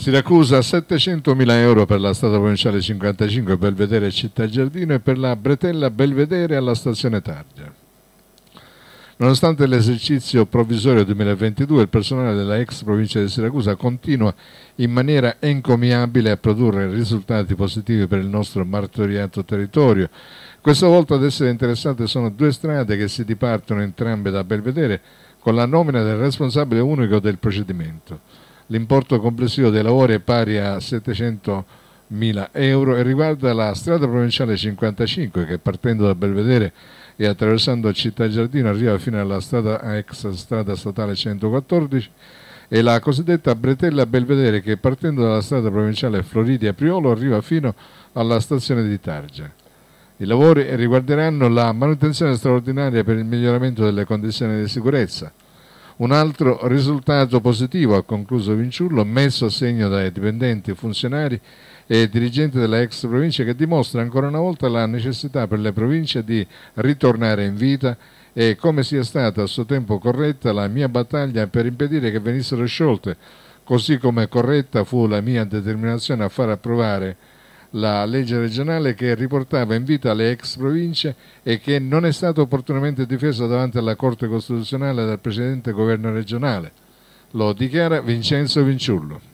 Siracusa 700.000 euro per la strada provinciale 55 Belvedere Città Giardino e per la Bretella Belvedere alla stazione Targa. Nonostante l'esercizio provvisorio 2022, il personale della ex provincia di Siracusa continua in maniera encomiabile a produrre risultati positivi per il nostro martoriato territorio. Questa volta ad essere interessate sono due strade che si dipartono entrambe da Belvedere con la nomina del responsabile unico del procedimento. L'importo complessivo dei lavori è pari a 700.000 euro e riguarda la strada provinciale 55 che partendo da Belvedere e attraversando Città Giardino arriva fino alla strada, ex strada statale 114 e la cosiddetta Bretella Belvedere che partendo dalla strada provinciale Floridia Priolo arriva fino alla stazione di Targia. I lavori riguarderanno la manutenzione straordinaria per il miglioramento delle condizioni di sicurezza, un altro risultato positivo, ha concluso Vinciullo, messo a segno dai dipendenti, funzionari e dirigenti della ex provincia che dimostra ancora una volta la necessità per le province di ritornare in vita e come sia stata a suo tempo corretta la mia battaglia per impedire che venissero sciolte, così come corretta fu la mia determinazione a far approvare la legge regionale che riportava in vita le ex province e che non è stata opportunamente difesa davanti alla Corte Costituzionale dal precedente governo regionale. Lo dichiara Vincenzo Vinciullo.